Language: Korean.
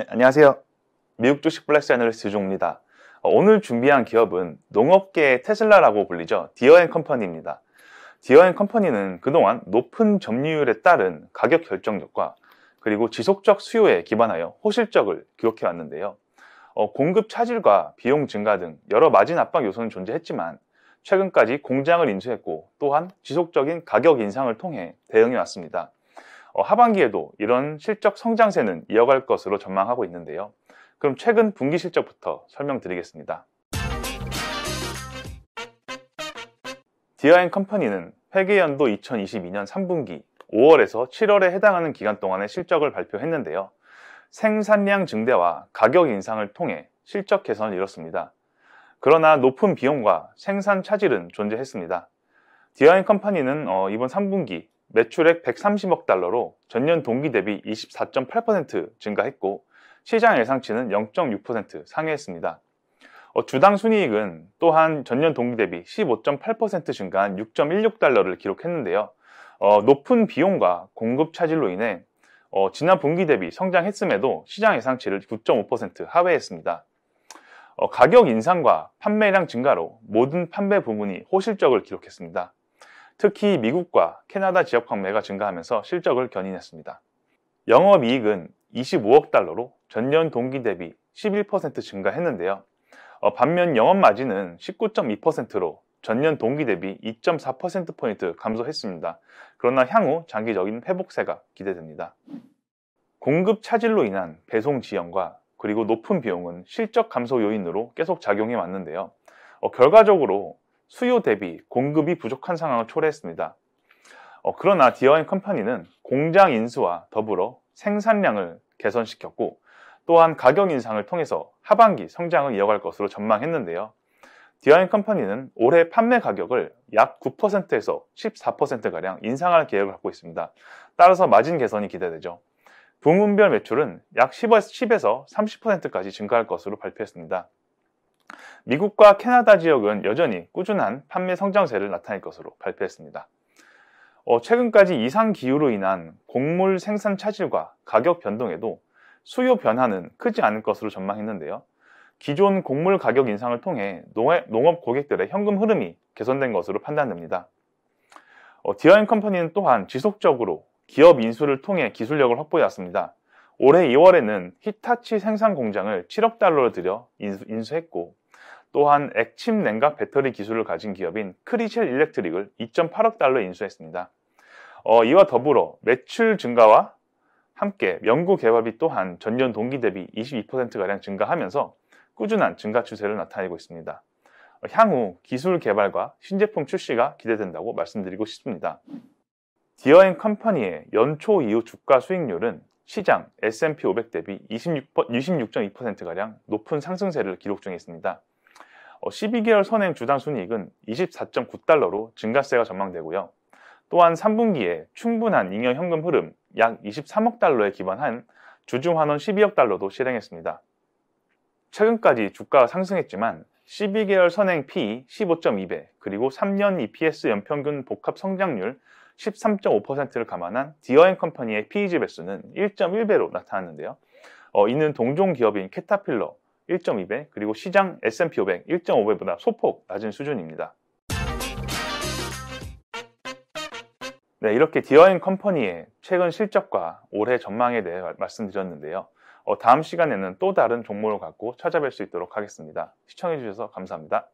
네, 안녕하세요. 미국 주식 플렉스 애널리스트 종입니다. 어, 오늘 준비한 기업은 농업계의 테슬라라고 불리죠. 디어앤컴퍼니입니다. 디어앤컴퍼니는 그동안 높은 점유율에 따른 가격 결정력과 그리고 지속적 수요에 기반하여 호실적을 기록해 왔는데요. 어, 공급 차질과 비용 증가 등 여러 마진 압박 요소는 존재했지만 최근까지 공장을 인수했고 또한 지속적인 가격 인상을 통해 대응해 왔습니다. 어, 하반기에도 이런 실적 성장세는 이어갈 것으로 전망하고 있는데요. 그럼 최근 분기 실적부터 설명드리겠습니다. 디아인 컴퍼니는 회계연도 2022년 3분기 5월에서 7월에 해당하는 기간 동안의 실적을 발표했는데요. 생산량 증대와 가격 인상을 통해 실적 개선을 이뤘습니다. 그러나 높은 비용과 생산 차질은 존재했습니다. 디아인 컴퍼니는 어, 이번 3분기 매출액 130억 달러로 전년 동기 대비 24.8% 증가했고 시장 예상치는 0.6% 상회했습니다. 어, 주당 순이익은 또한 전년 동기 대비 15.8% 증가한 6.16달러를 기록했는데요. 어, 높은 비용과 공급 차질로 인해 어, 지난 분기 대비 성장했음에도 시장 예상치를 9.5% 하회했습니다. 어, 가격 인상과 판매량 증가로 모든 판매 부문이 호실적을 기록했습니다. 특히 미국과 캐나다 지역 판매가 증가하면서 실적을 견인했습니다. 영업이익은 25억 달러로 전년 동기 대비 11% 증가했는데요. 어, 반면 영업마진은 19.2%로 전년 동기 대비 2.4%포인트 감소했습니다. 그러나 향후 장기적인 회복세가 기대됩니다. 공급 차질로 인한 배송 지연과 그리고 높은 비용은 실적 감소 요인으로 계속 작용해 왔는데요. 어, 결과적으로 수요 대비 공급이 부족한 상황을 초래했습니다. 어, 그러나 디어인 컴퍼니는 공장 인수와 더불어 생산량을 개선시켰고 또한 가격 인상을 통해서 하반기 성장을 이어갈 것으로 전망했는데요. 디어인 컴퍼니는 올해 판매 가격을 약 9%에서 14%가량 인상할 계획을 갖고 있습니다. 따라서 마진 개선이 기대되죠. 부문별 매출은 약 10에서 30%까지 증가할 것으로 발표했습니다. 미국과 캐나다 지역은 여전히 꾸준한 판매 성장세를 나타낼 것으로 발표했습니다. 어, 최근까지 이상 기후로 인한 곡물 생산 차질과 가격 변동에도 수요 변화는 크지 않을 것으로 전망했는데요. 기존 곡물 가격 인상을 통해 농업 고객들의 현금 흐름이 개선된 것으로 판단됩니다. 어, 디어앤 컴퍼니는 또한 지속적으로 기업 인수를 통해 기술력을 확보해 왔습니다. 올해 2월에는 히타치 생산 공장을 7억 달러를 들여 인수, 했고 또한 액침 냉각 배터리 기술을 가진 기업인 크리첼 일렉트릭을 2.8억 달러 인수했습니다. 어, 이와 더불어 매출 증가와 함께 연구 개발비 또한 전년 동기 대비 22%가량 증가하면서 꾸준한 증가 추세를 나타내고 있습니다. 어, 향후 기술 개발과 신제품 출시가 기대된다고 말씀드리고 싶습니다. 디어앤 컴퍼니의 연초 이후 주가 수익률은 시장 S&P 500 대비 26.2%가량 높은 상승세를 기록 중에 있습니다. 12개월 어, 선행 주당 순이익은 24.9달러로 증가세가 전망되고요. 또한 3분기에 충분한 잉여 현금 흐름 약 23억 달러에 기반한 주중환원 12억 달러도 실행했습니다. 최근까지 주가가 상승했지만 12개월 선행 PE 15.2배 그리고 3년 EPS 연평균 복합 성장률 13.5%를 감안한 디어앤 컴퍼니의 PEG 배수는 1.1배로 나타났는데요. 어, 이는 동종 기업인 캐타필러, 1.2배, 그리고 시장 S&P 500 1.5배보다 소폭 낮은 수준입니다. 네, 이렇게 디어인 컴퍼니의 최근 실적과 올해 전망에 대해 말씀드렸는데요. 어, 다음 시간에는 또 다른 종목을 갖고 찾아뵐 수 있도록 하겠습니다. 시청해주셔서 감사합니다.